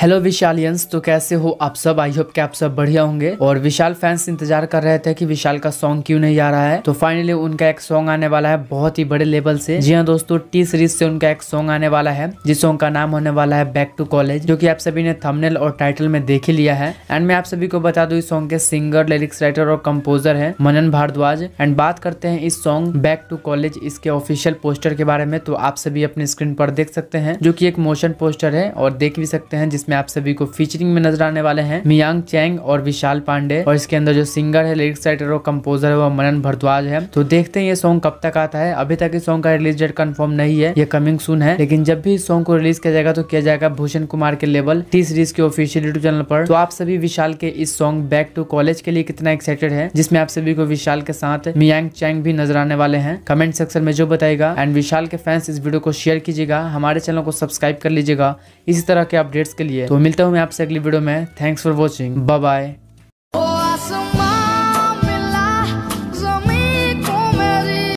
hello विशालियंस तो कैसे हो आप सब आई होप कि आप सब बढ़िया होंगे और विशाल फैंस इंतजार कर रहे थे कि विशाल का सॉन्ग क्यों नहीं आ रहा है तो फाइनली उनका एक सॉन्ग आने वाला है बहुत ही बड़े लेवल से जी हाँ दोस्तों टी सीरीज से उनका एक सॉन्ग आने वाला है जिस सॉन्ग का नाम होने वाला है बैक टू कॉलेज जो की आप सभी ने थमनेल और टाइटल में देख ही लिया है एंड मैं आप सभी को बता दू इस सॉन्ग के सिंगर लिरिक्स राइटर और कम्पोजर है मनन भारद्वाज एंड बात करते हैं इस सॉन्ग बैक टू कॉलेज इसके ऑफिशियल पोस्टर के बारे में तो आप सभी अपने स्क्रीन पर देख सकते हैं जो की एक मोशन पोस्टर है और देख भी सकते हैं जिसमें जिसमें आप सभी को फीचरिंग में नजर आने वाले हैं मियांग चैंग और विशाल पांडे और इसके अंदर जो सिंगर है लिरिक्स राइटर और कम्पोजर है वो मनन भरद्वाज है तो देखते हैं ये सॉन्ग कब तक आता है अभी तक इस सॉन्ग का रिलीज डेट कन्फर्म नहीं है ये कमिंग सुन है लेकिन जब भी इस सॉन्ग को रिलीज किया जाएगा तो किया जाएगा भूषण कुमार के लेवल टी सीरीज के ऑफिशियल यूट्यूब चैनल पर तो आप सभी विशाल के इस सॉन्ग बैक टू कॉलेज के लिए कितना एक्साइटेड है जिसमें आप सभी को विशाल के साथ मियांग चैंग भी नजर आने वाले हैं कमेंट सेक्शन में जो बताएगा एंड विशाल के फैंस इस वीडियो को शेयर कीजिएगा हमारे चैनल को सब्सक्राइब कर लीजिएगा इसी तरह के अपडेट्स के लिए है तो मिलता हूँ मैं आपसे अगली वीडियो में थैंक्स फॉर वॉचिंग बाय